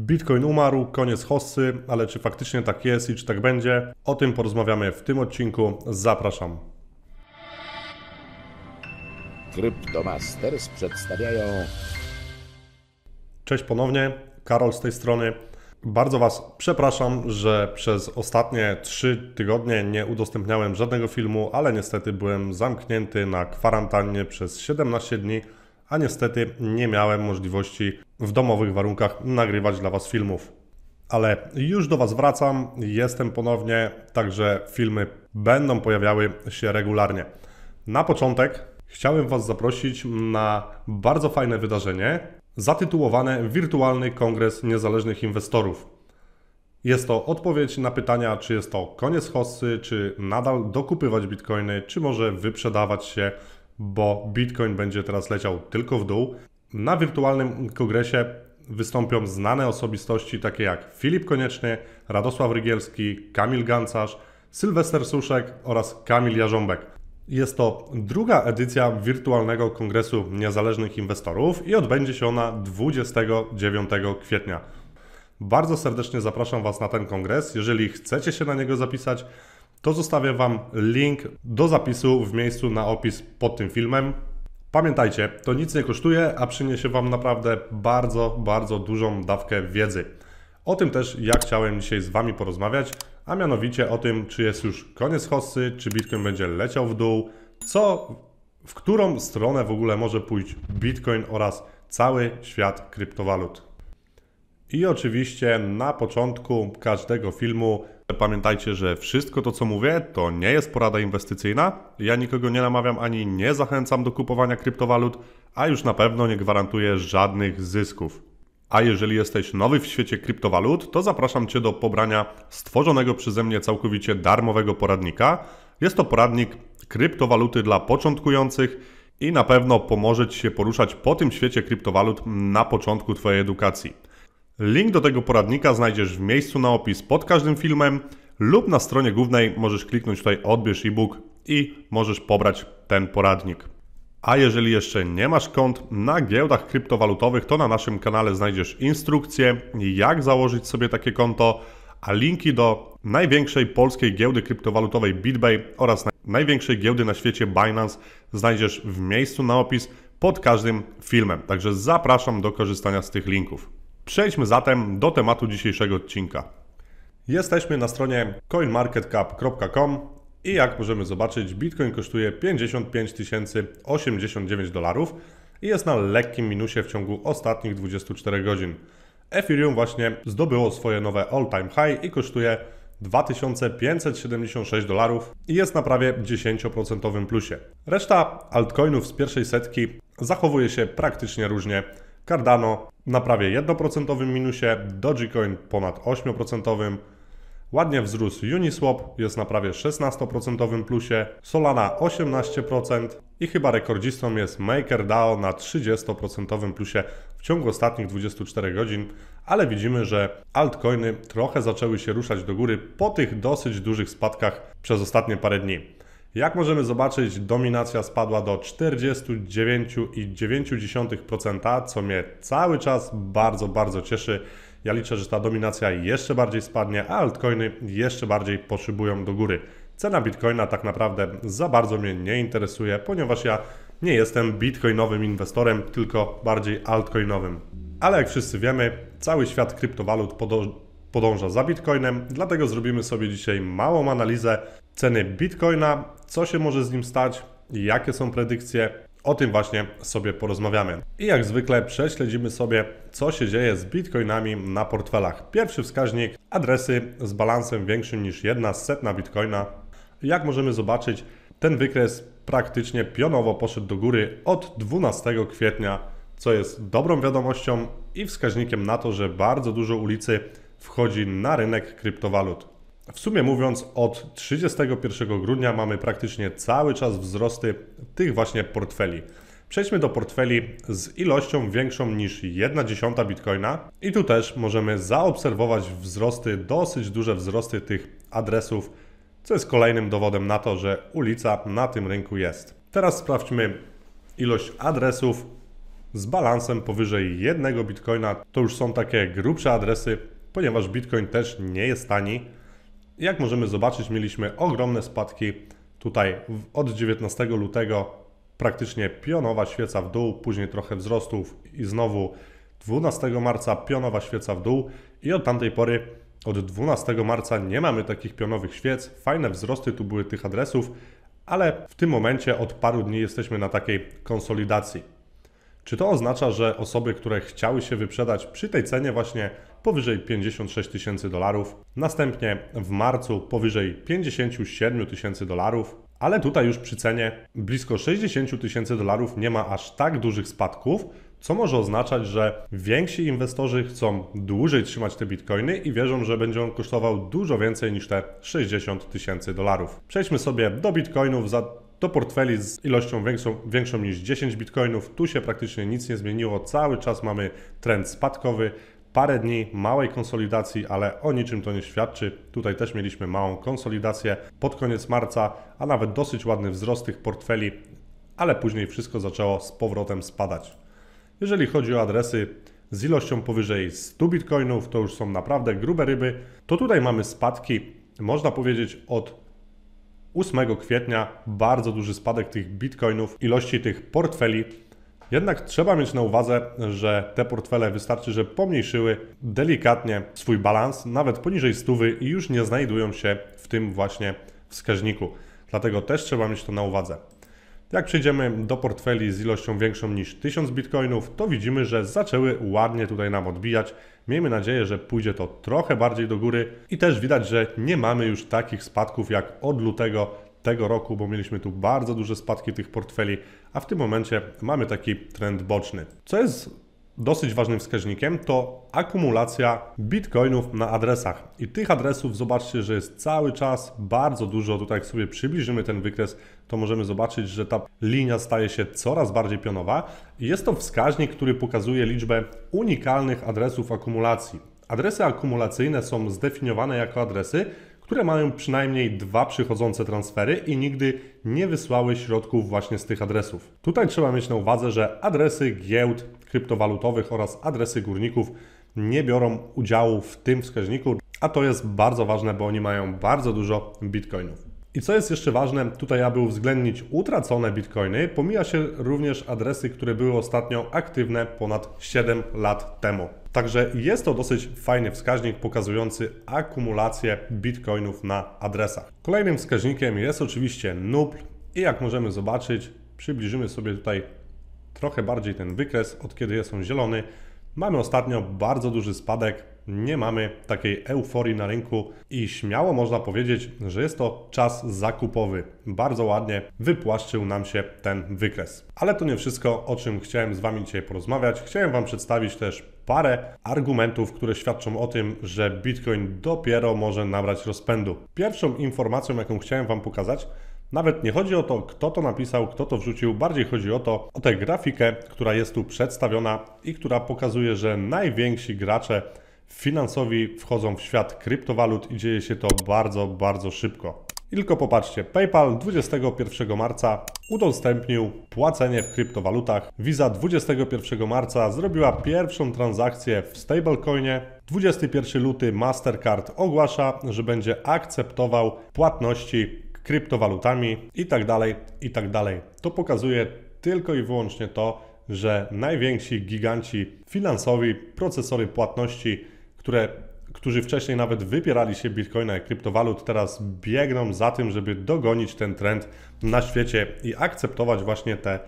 Bitcoin umarł, koniec hossy, ale czy faktycznie tak jest i czy tak będzie? O tym porozmawiamy w tym odcinku. Zapraszam. Cryptomasters przedstawiają. Cześć ponownie, Karol z tej strony. Bardzo Was przepraszam, że przez ostatnie 3 tygodnie nie udostępniałem żadnego filmu, ale niestety byłem zamknięty na kwarantannie przez 17 dni a niestety nie miałem możliwości w domowych warunkach nagrywać dla Was filmów. Ale już do Was wracam, jestem ponownie, także filmy będą pojawiały się regularnie. Na początek chciałem Was zaprosić na bardzo fajne wydarzenie zatytułowane Wirtualny Kongres Niezależnych Inwestorów. Jest to odpowiedź na pytania, czy jest to koniec hossy, czy nadal dokupywać bitcoiny, czy może wyprzedawać się bo Bitcoin będzie teraz leciał tylko w dół. Na wirtualnym kongresie wystąpią znane osobistości takie jak Filip Konieczny, Radosław Rygielski, Kamil Gancarz, Sylwester Suszek oraz Kamil Jarząbek. Jest to druga edycja wirtualnego kongresu niezależnych inwestorów i odbędzie się ona 29 kwietnia. Bardzo serdecznie zapraszam Was na ten kongres. Jeżeli chcecie się na niego zapisać, to zostawię Wam link do zapisu w miejscu na opis pod tym filmem. Pamiętajcie, to nic nie kosztuje, a przyniesie Wam naprawdę bardzo, bardzo dużą dawkę wiedzy. O tym też ja chciałem dzisiaj z Wami porozmawiać, a mianowicie o tym, czy jest już koniec hossy, czy Bitcoin będzie leciał w dół, co, w którą stronę w ogóle może pójść Bitcoin oraz cały świat kryptowalut. I oczywiście na początku każdego filmu Pamiętajcie, że wszystko to, co mówię, to nie jest porada inwestycyjna. Ja nikogo nie namawiam ani nie zachęcam do kupowania kryptowalut, a już na pewno nie gwarantuję żadnych zysków. A jeżeli jesteś nowy w świecie kryptowalut, to zapraszam Cię do pobrania stworzonego przeze mnie całkowicie darmowego poradnika. Jest to poradnik kryptowaluty dla początkujących i na pewno pomoże Ci się poruszać po tym świecie kryptowalut na początku Twojej edukacji. Link do tego poradnika znajdziesz w miejscu na opis pod każdym filmem lub na stronie głównej możesz kliknąć tutaj odbierz e-book i możesz pobrać ten poradnik. A jeżeli jeszcze nie masz kont na giełdach kryptowalutowych, to na naszym kanale znajdziesz instrukcję, jak założyć sobie takie konto, a linki do największej polskiej giełdy kryptowalutowej BitBay oraz największej giełdy na świecie Binance znajdziesz w miejscu na opis pod każdym filmem. Także zapraszam do korzystania z tych linków. Przejdźmy zatem do tematu dzisiejszego odcinka. Jesteśmy na stronie coinmarketcap.com i jak możemy zobaczyć, Bitcoin kosztuje 55 089 dolarów i jest na lekkim minusie w ciągu ostatnich 24 godzin. Ethereum właśnie zdobyło swoje nowe all-time high i kosztuje 2576 dolarów i jest na prawie 10% plusie. Reszta altcoinów z pierwszej setki zachowuje się praktycznie różnie. Cardano na prawie 1% minusie, Dogecoin ponad 8%, ładnie wzrósł Uniswap, jest na prawie 16% plusie, Solana 18% i chyba rekordzistą jest MakerDAO na 30% plusie w ciągu ostatnich 24 godzin, ale widzimy, że altcoiny trochę zaczęły się ruszać do góry po tych dosyć dużych spadkach przez ostatnie parę dni. Jak możemy zobaczyć, dominacja spadła do 49,9%, co mnie cały czas bardzo, bardzo cieszy. Ja liczę, że ta dominacja jeszcze bardziej spadnie, a altcoiny jeszcze bardziej poszybują do góry. Cena bitcoina tak naprawdę za bardzo mnie nie interesuje, ponieważ ja nie jestem bitcoinowym inwestorem, tylko bardziej altcoinowym. Ale jak wszyscy wiemy, cały świat kryptowalut podąża za Bitcoinem, dlatego zrobimy sobie dzisiaj małą analizę ceny Bitcoina, co się może z nim stać, jakie są predykcje, o tym właśnie sobie porozmawiamy. I jak zwykle prześledzimy sobie, co się dzieje z bitcoinami na portfelach. Pierwszy wskaźnik adresy z balansem większym niż 1 setna bitcoina. Jak możemy zobaczyć, ten wykres praktycznie pionowo poszedł do góry od 12 kwietnia, co jest dobrą wiadomością i wskaźnikiem na to, że bardzo dużo ulicy wchodzi na rynek kryptowalut. W sumie mówiąc, od 31 grudnia mamy praktycznie cały czas wzrosty tych właśnie portfeli. Przejdźmy do portfeli z ilością większą niż 1 dziesiąta bitcoina i tu też możemy zaobserwować wzrosty, dosyć duże wzrosty tych adresów, co jest kolejnym dowodem na to, że ulica na tym rynku jest. Teraz sprawdźmy ilość adresów z balansem powyżej 1 bitcoina. To już są takie grubsze adresy, ponieważ Bitcoin też nie jest tani. Jak możemy zobaczyć, mieliśmy ogromne spadki tutaj od 19 lutego, praktycznie pionowa świeca w dół, później trochę wzrostów i znowu 12 marca pionowa świeca w dół i od tamtej pory od 12 marca nie mamy takich pionowych świec. Fajne wzrosty tu były tych adresów, ale w tym momencie od paru dni jesteśmy na takiej konsolidacji. Czy to oznacza, że osoby, które chciały się wyprzedać przy tej cenie właśnie powyżej 56 tysięcy dolarów, następnie w marcu powyżej 57 tysięcy dolarów, ale tutaj już przy cenie blisko 60 tysięcy dolarów nie ma aż tak dużych spadków, co może oznaczać, że więksi inwestorzy chcą dłużej trzymać te bitcoiny i wierzą, że będzie on kosztował dużo więcej niż te 60 tysięcy dolarów. Przejdźmy sobie do bitcoinów za do portfeli z ilością większą, większą niż 10 bitcoinów. Tu się praktycznie nic nie zmieniło. Cały czas mamy trend spadkowy parę dni małej konsolidacji, ale o niczym to nie świadczy. Tutaj też mieliśmy małą konsolidację pod koniec marca, a nawet dosyć ładny wzrost tych portfeli, ale później wszystko zaczęło z powrotem spadać. Jeżeli chodzi o adresy z ilością powyżej 100 bitcoinów, to już są naprawdę grube ryby. To tutaj mamy spadki, można powiedzieć od 8 kwietnia bardzo duży spadek tych bitcoinów, ilości tych portfeli jednak trzeba mieć na uwadze, że te portfele wystarczy, że pomniejszyły delikatnie swój balans, nawet poniżej stówy i już nie znajdują się w tym właśnie wskaźniku. Dlatego też trzeba mieć to na uwadze. Jak przejdziemy do portfeli z ilością większą niż 1000 bitcoinów, to widzimy, że zaczęły ładnie tutaj nam odbijać. Miejmy nadzieję, że pójdzie to trochę bardziej do góry i też widać, że nie mamy już takich spadków jak od lutego tego roku, bo mieliśmy tu bardzo duże spadki tych portfeli, a w tym momencie mamy taki trend boczny. Co jest dosyć ważnym wskaźnikiem, to akumulacja bitcoinów na adresach. I tych adresów zobaczcie, że jest cały czas bardzo dużo. Tutaj jak sobie przybliżymy ten wykres, to możemy zobaczyć, że ta linia staje się coraz bardziej pionowa. jest to wskaźnik, który pokazuje liczbę unikalnych adresów akumulacji. Adresy akumulacyjne są zdefiniowane jako adresy, które mają przynajmniej dwa przychodzące transfery i nigdy nie wysłały środków właśnie z tych adresów. Tutaj trzeba mieć na uwadze, że adresy giełd kryptowalutowych oraz adresy górników nie biorą udziału w tym wskaźniku, a to jest bardzo ważne, bo oni mają bardzo dużo bitcoinów. I co jest jeszcze ważne, tutaj aby uwzględnić utracone bitcoiny, pomija się również adresy, które były ostatnio aktywne ponad 7 lat temu. Także jest to dosyć fajny wskaźnik pokazujący akumulację bitcoinów na adresach. Kolejnym wskaźnikiem jest oczywiście NUPL i jak możemy zobaczyć, przybliżymy sobie tutaj trochę bardziej ten wykres, od kiedy jest on zielony, Mamy ostatnio bardzo duży spadek, nie mamy takiej euforii na rynku i śmiało można powiedzieć, że jest to czas zakupowy. Bardzo ładnie wypłaszczył nam się ten wykres. Ale to nie wszystko, o czym chciałem z Wami dzisiaj porozmawiać. Chciałem Wam przedstawić też parę argumentów, które świadczą o tym, że Bitcoin dopiero może nabrać rozpędu. Pierwszą informacją, jaką chciałem Wam pokazać, nawet nie chodzi o to, kto to napisał, kto to wrzucił, bardziej chodzi o to, o tę grafikę, która jest tu przedstawiona i która pokazuje, że najwięksi gracze finansowi wchodzą w świat kryptowalut i dzieje się to bardzo, bardzo szybko. tylko popatrzcie, PayPal 21 marca udostępnił płacenie w kryptowalutach. Visa 21 marca zrobiła pierwszą transakcję w stablecoinie. 21 luty Mastercard ogłasza, że będzie akceptował płatności kryptowalutami itd., tak itd. Tak to pokazuje tylko i wyłącznie to, że najwięksi giganci finansowi, procesory płatności, które, którzy wcześniej nawet wypierali się bitcoina i kryptowalut, teraz biegną za tym, żeby dogonić ten trend na świecie i akceptować właśnie te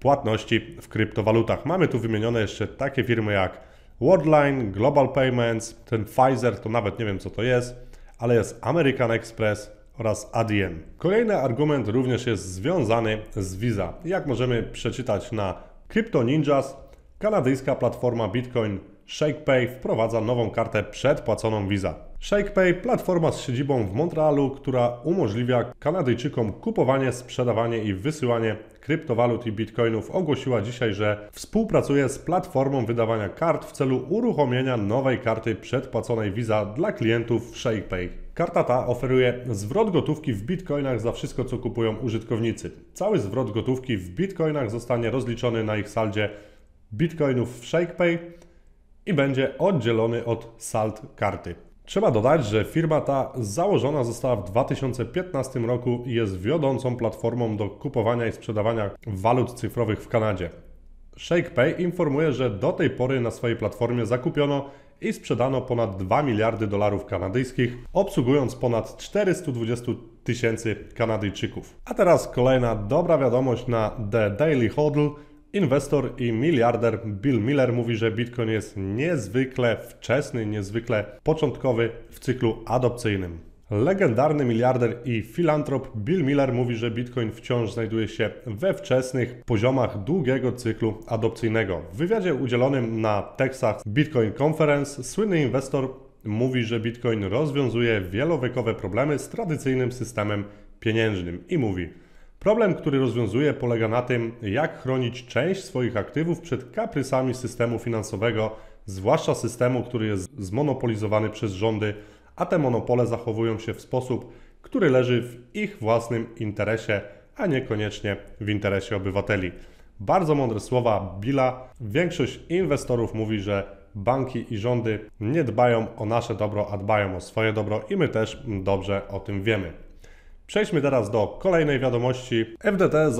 płatności w kryptowalutach. Mamy tu wymienione jeszcze takie firmy jak Worldline, Global Payments, ten Pfizer, to nawet nie wiem co to jest, ale jest American Express, oraz ADN. Kolejny argument również jest związany z Visa. Jak możemy przeczytać na Crypto Ninjas, kanadyjska platforma Bitcoin ShakePay wprowadza nową kartę przedpłaconą Visa. ShakePay, platforma z siedzibą w Montrealu, która umożliwia Kanadyjczykom kupowanie, sprzedawanie i wysyłanie kryptowalut i bitcoinów, ogłosiła dzisiaj, że współpracuje z platformą wydawania kart w celu uruchomienia nowej karty przedpłaconej Visa dla klientów ShakePay. Karta ta oferuje zwrot gotówki w bitcoinach za wszystko, co kupują użytkownicy. Cały zwrot gotówki w bitcoinach zostanie rozliczony na ich saldzie bitcoinów w ShakePay i będzie oddzielony od sald karty. Trzeba dodać, że firma ta założona została w 2015 roku i jest wiodącą platformą do kupowania i sprzedawania walut cyfrowych w Kanadzie. ShakePay informuje, że do tej pory na swojej platformie zakupiono i sprzedano ponad 2 miliardy dolarów kanadyjskich, obsługując ponad 420 tysięcy Kanadyjczyków. A teraz kolejna dobra wiadomość na The Daily Hodl. Inwestor i miliarder Bill Miller mówi, że Bitcoin jest niezwykle wczesny, niezwykle początkowy w cyklu adopcyjnym. Legendarny miliarder i filantrop Bill Miller mówi, że Bitcoin wciąż znajduje się we wczesnych poziomach długiego cyklu adopcyjnego. W wywiadzie udzielonym na Texas Bitcoin Conference słynny inwestor mówi, że Bitcoin rozwiązuje wielowiekowe problemy z tradycyjnym systemem pieniężnym i mówi: Problem, który rozwiązuje, polega na tym, jak chronić część swoich aktywów przed kaprysami systemu finansowego, zwłaszcza systemu, który jest zmonopolizowany przez rządy a te monopole zachowują się w sposób, który leży w ich własnym interesie, a niekoniecznie w interesie obywateli. Bardzo mądre słowa Billa. Większość inwestorów mówi, że banki i rządy nie dbają o nasze dobro, a dbają o swoje dobro i my też dobrze o tym wiemy. Przejdźmy teraz do kolejnej wiadomości. FDT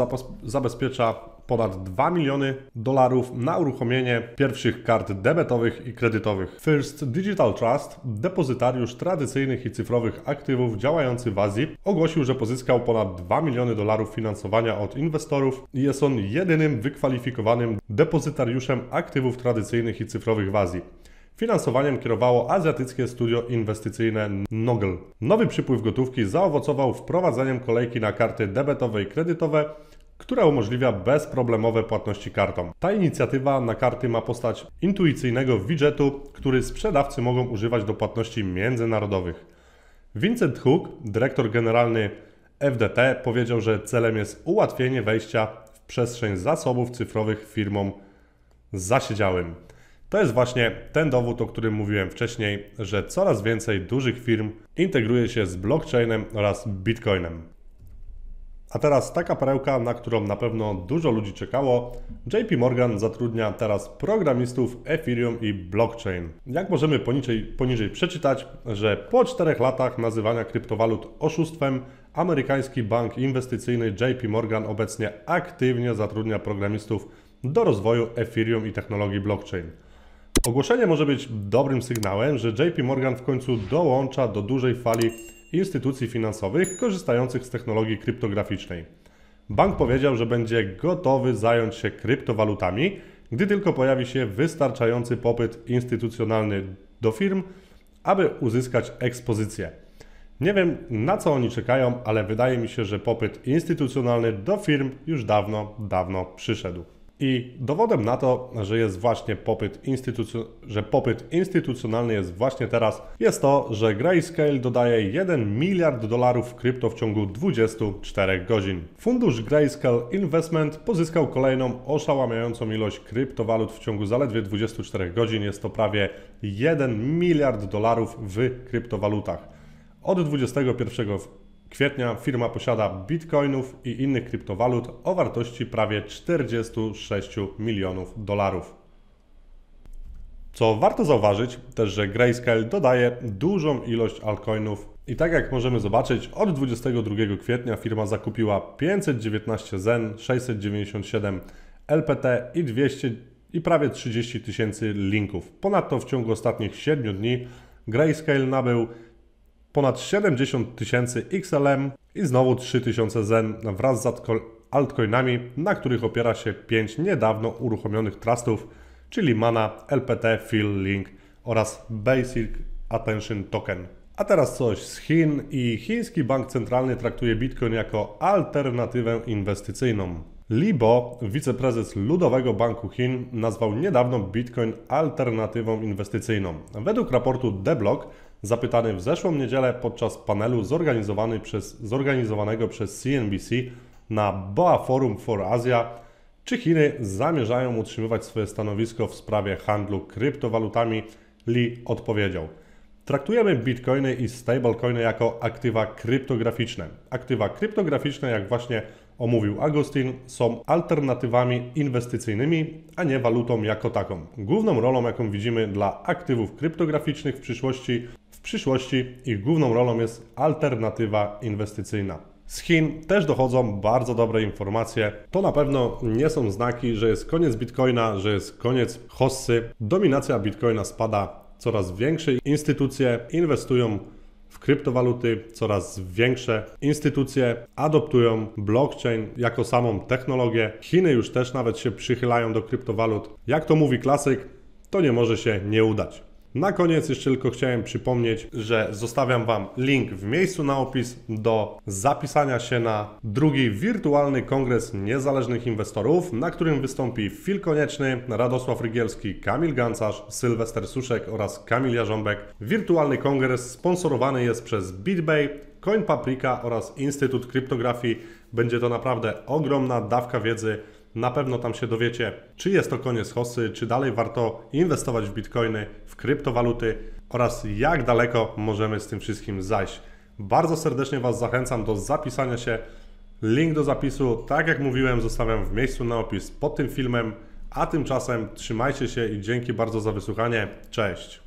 zabezpiecza ponad 2 miliony dolarów na uruchomienie pierwszych kart debetowych i kredytowych. First Digital Trust, depozytariusz tradycyjnych i cyfrowych aktywów działający w Azji, ogłosił, że pozyskał ponad 2 miliony dolarów finansowania od inwestorów i jest on jedynym wykwalifikowanym depozytariuszem aktywów tradycyjnych i cyfrowych w Azji. Finansowaniem kierowało azjatyckie studio inwestycyjne Nogel. Nowy przypływ gotówki zaowocował wprowadzeniem kolejki na karty debetowe i kredytowe, która umożliwia bezproblemowe płatności kartą. Ta inicjatywa na karty ma postać intuicyjnego widgetu, który sprzedawcy mogą używać do płatności międzynarodowych. Vincent Hook, dyrektor generalny FDT, powiedział, że celem jest ułatwienie wejścia w przestrzeń zasobów cyfrowych firmom zasiedziałym. To jest właśnie ten dowód, o którym mówiłem wcześniej, że coraz więcej dużych firm integruje się z blockchainem oraz bitcoinem. A teraz taka perełka, na którą na pewno dużo ludzi czekało. JP Morgan zatrudnia teraz programistów Ethereum i blockchain. Jak możemy poniżej, poniżej przeczytać, że po czterech latach nazywania kryptowalut oszustwem, amerykański bank inwestycyjny JP Morgan obecnie aktywnie zatrudnia programistów do rozwoju Ethereum i technologii blockchain. Ogłoszenie może być dobrym sygnałem, że JP Morgan w końcu dołącza do dużej fali instytucji finansowych korzystających z technologii kryptograficznej. Bank powiedział, że będzie gotowy zająć się kryptowalutami, gdy tylko pojawi się wystarczający popyt instytucjonalny do firm, aby uzyskać ekspozycję. Nie wiem na co oni czekają, ale wydaje mi się, że popyt instytucjonalny do firm już dawno, dawno przyszedł. I dowodem na to, że jest właśnie popyt, że popyt instytucjonalny jest właśnie teraz, jest to, że Grayscale dodaje 1 miliard dolarów krypto w ciągu 24 godzin. Fundusz Grayscale Investment pozyskał kolejną oszałamiającą ilość kryptowalut w ciągu zaledwie 24 godzin. Jest to prawie 1 miliard dolarów w kryptowalutach. Od 21 kwietnia firma posiada bitcoinów i innych kryptowalut o wartości prawie 46 milionów dolarów. Co warto zauważyć, też że Grayscale dodaje dużą ilość altcoinów i tak jak możemy zobaczyć, od 22 kwietnia firma zakupiła 519 Zen, 697 LPT i 200 i prawie 30 tysięcy linków. Ponadto w ciągu ostatnich 7 dni Grayscale nabył ponad 70 tysięcy XLM i znowu 3000 Zen wraz z altcoinami, na których opiera się 5 niedawno uruchomionych trustów, czyli Mana, LPT, Phil Link oraz Basic Attention Token. A teraz coś z Chin i chiński bank centralny traktuje Bitcoin jako alternatywę inwestycyjną. Li Bo, wiceprezes Ludowego Banku Chin, nazwał niedawno Bitcoin alternatywą inwestycyjną. Według raportu The Block zapytany w zeszłą niedzielę podczas panelu zorganizowany przez, zorganizowanego przez CNBC na BOA Forum for Asia, czy Chiny zamierzają utrzymywać swoje stanowisko w sprawie handlu kryptowalutami, Lee odpowiedział – Traktujemy bitcoiny i stablecoiny jako aktywa kryptograficzne. Aktywa kryptograficzne, jak właśnie omówił Agustin, są alternatywami inwestycyjnymi, a nie walutą jako taką. Główną rolą, jaką widzimy dla aktywów kryptograficznych w przyszłości, przyszłości ich główną rolą jest alternatywa inwestycyjna. Z Chin też dochodzą bardzo dobre informacje. To na pewno nie są znaki, że jest koniec bitcoina, że jest koniec hossy. Dominacja bitcoina spada, coraz większe instytucje inwestują w kryptowaluty, coraz większe instytucje adoptują blockchain jako samą technologię. Chiny już też nawet się przychylają do kryptowalut. Jak to mówi klasyk, to nie może się nie udać. Na koniec jeszcze tylko chciałem przypomnieć, że zostawiam Wam link w miejscu na opis do zapisania się na drugi wirtualny kongres niezależnych inwestorów, na którym wystąpi Fil Konieczny, Radosław Rygielski, Kamil Gancarz, Sylwester Suszek oraz Kamil Jarząbek. Wirtualny kongres sponsorowany jest przez BitBay, Coin Paprika oraz Instytut Kryptografii. Będzie to naprawdę ogromna dawka wiedzy na pewno tam się dowiecie, czy jest to koniec hossy, czy dalej warto inwestować w bitcoiny, w kryptowaluty oraz jak daleko możemy z tym wszystkim zajść. Bardzo serdecznie Was zachęcam do zapisania się. Link do zapisu, tak jak mówiłem, zostawiam w miejscu na opis pod tym filmem. A tymczasem trzymajcie się i dzięki bardzo za wysłuchanie. Cześć!